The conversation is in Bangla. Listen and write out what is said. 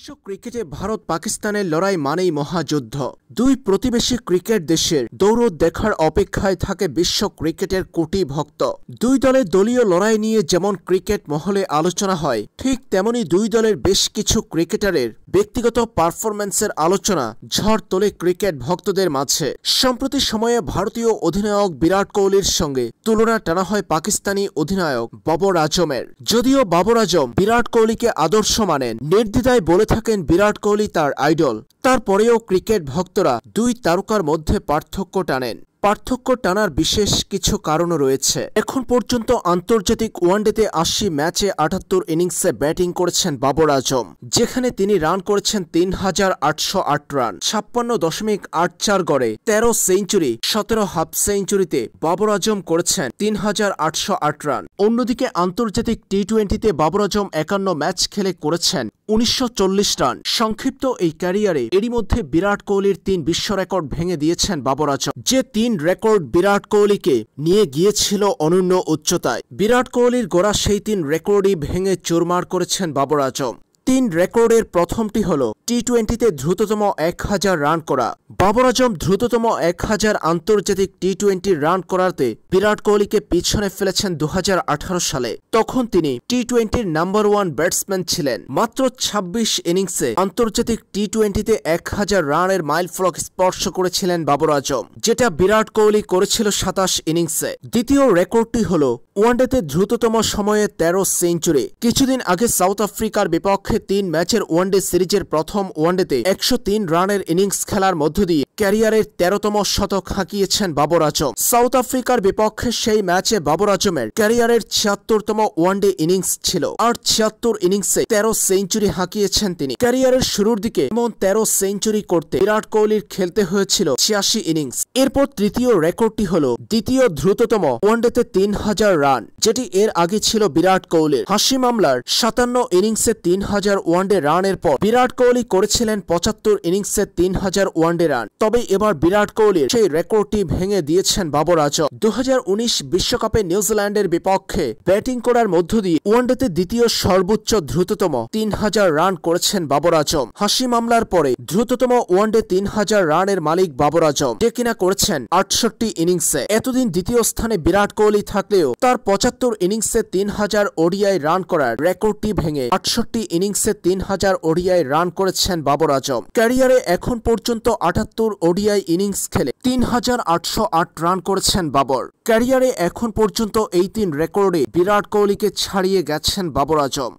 বিশ্ব ক্রিকেটে ভারত পাকিস্তানের লড়াই মানেই মহাযুদ্ধ দুই প্রতিবেশী ক্রিকেট দেশের দৌড় দেখার অপেক্ষায় থাকে বিশ্ব ক্রিকেটের কোটি ভক্ত দুই দলের দলীয় লড়াই নিয়ে যেমন ক্রিকেট মহলে আলোচনা হয় ঠিক তেমনি দুই দলের বেশ কিছু ক্রিকেটারের ব্যক্তিগত পারফরম্যান্সের আলোচনা ঝড় তোলে ক্রিকেট ভক্তদের মাঝে সম্প্রতি সময়ে ভারতীয় অধিনায়ক বিরাট কোহলির সঙ্গে তুলনা টানা হয় পাকিস্তানি অধিনায়ক বাবর আজমের যদিও বাবর আজম বিরাট কোহলিকে আদর্শ মানেন নির্দ্বিধায় বলে থাকেন বিরাট কোহলি তার আইডল তারপরেও ক্রিকেট ভক্তরা দুই তারকার মধ্যে পার্থক্য টানেন পার্থক্য টানার বিশেষ কিছু কারণও রয়েছে এখন পর্যন্ত আন্তর্জাতিক ওয়ানডেতে আশি ম্যাচে আটাত্তর ইনিংসে ব্যাটিং করেছেন বাবর আজম যেখানে তিনি রান করেছেন তিন হাজার আটশো আট রান ছাপ্পান্ন দশমিক আট চার গড়ে তেরো সেঞ্চুরি সতেরো হাফ সেঞ্চুরিতে বাবর আজম করেছেন তিন হাজার আটশো আট রান অন্যদিকে আন্তর্জাতিক টি টোয়েন্টিতে বাবর আজম একান্ন ম্যাচ খেলে করেছেন উনিশশো রান সংক্ষিপ্ত এই ক্যারিয়ারে এরই মধ্যে বিরাট কোহলির তিন বিশ্ব রেকর্ড ভেঙে দিয়েছেন বাবর আজম যে তিন দিন রেকর্ড বিরাট কোহলিকে নিয়ে গিয়েছিল অনন্য উচ্চতায় বিরাট কোহলির গোড়া সেই তিন রেকর্ডই ভেঙে চুরমার করেছেন বাবর আজম তিন রেকর্ডের প্রথমটি হল টি টোয়েন্টিতে দ্রুততম এক হাজার রান করা বাবর আজম দ্রুততম এক হাজার আন্তর্জাতিক টি টোয়েন্টি রান করাতে বিরাট কোহলিকে পিছনে ফেলেছেন দু সালে তখন তিনি টি টোয়েন্টির নাম্বার ওয়ান ব্যাটসম্যান ছিলেন মাত্র ২৬ ইনিংসে আন্তর্জাতিক টি টোয়েন্টিতে এক হাজার রানের মাইল ফলক স্পর্শ করেছিলেন বাবর আজম যেটা বিরাট কোহলি করেছিল সাতাশ ইনিংসে দ্বিতীয় রেকর্ডটি হল ওয়ানডেতে দ্রুততম সময়ে ১৩ সেঞ্চুরি কিছুদিন আগে সাউথ আফ্রিকার বিপক্ষে তিন ম্যাচের ওয়ানডে সিরিজের প্রথম ওয়ানডেতে একশো রানের ইনিংস খেলার মধ্য দিয়ে ক্যারিয়ারের তেরোতম শতক হাঁকিয়েছেন বাবর আজম সাউথ আফ্রিকার বিপক্ষে সেই ম্যাচে বাবর আজমের ক্যারিয়ারের ছিয়াত্তরতম ওয়ানডে ইনিংস ছিল আর ছিয়াত্তর ইনিংসে ১৩ সেঞ্চুরি হাঁকিয়েছেন তিনি ক্যারিয়ারের শুরুর দিকে এমন ১৩ সেঞ্চুরি করতে বিরাট কোহলির খেলতে হয়েছিল ছিয়াশি ইনিংস এরপর তৃতীয় রেকর্ডটি হল দ্বিতীয় দ্রুততম ওয়ানডেতে তিন হাজার রান রান যেটি এর আগে ছিল বিরাট কোহলির হাসি মামলার সাতান্ন ইনিংসে তিন হাজার ওয়ানডে রানের পর বিরাট কোহলি করেছিলেন পঁচাত্তর ইনিংসে তিন হাজার ওয়ানডে রান তবে এবার বিরাট কোহলির সেই রেকর্ডটি ভেঙে দিয়েছেন বাবর আজম দু বিশ্বকাপে নিউজিল্যান্ডের বিপক্ষে ব্যাটিং করার মধ্য দিয়ে ওয়ানডেতে দ্বিতীয় সর্বোচ্চ দ্রুততম তিন হাজার রান করেছেন বাবর আজম হাসি মামলার পরে দ্রুততম ওয়ানডে তিন হাজার রানের মালিক বাবর আজম যে কিনা করেছেন আটষট্টি ইনিংসে এতদিন দ্বিতীয় স্থানে বিরাট কোহলি থাকলেও তার তার পঁচাত্তর ইনিংসে তিন হাজার ওডিআই রান করার রেকর্ডটি ভেঙে আটষট্টি ইনিংসে তিন হাজার ওডিআই রান করেছেন বাবর আজম ক্যারিয়ারে এখন পর্যন্ত আটাত্তর ওডিআই ইনিংস খেলে তিন হাজার আটশো আট রান করেছেন বাবর ক্যারিয়ারে এখন পর্যন্ত এই তিন রেকর্ডে বিরাট কোহলিকে ছাড়িয়ে গেছেন বাবর আজম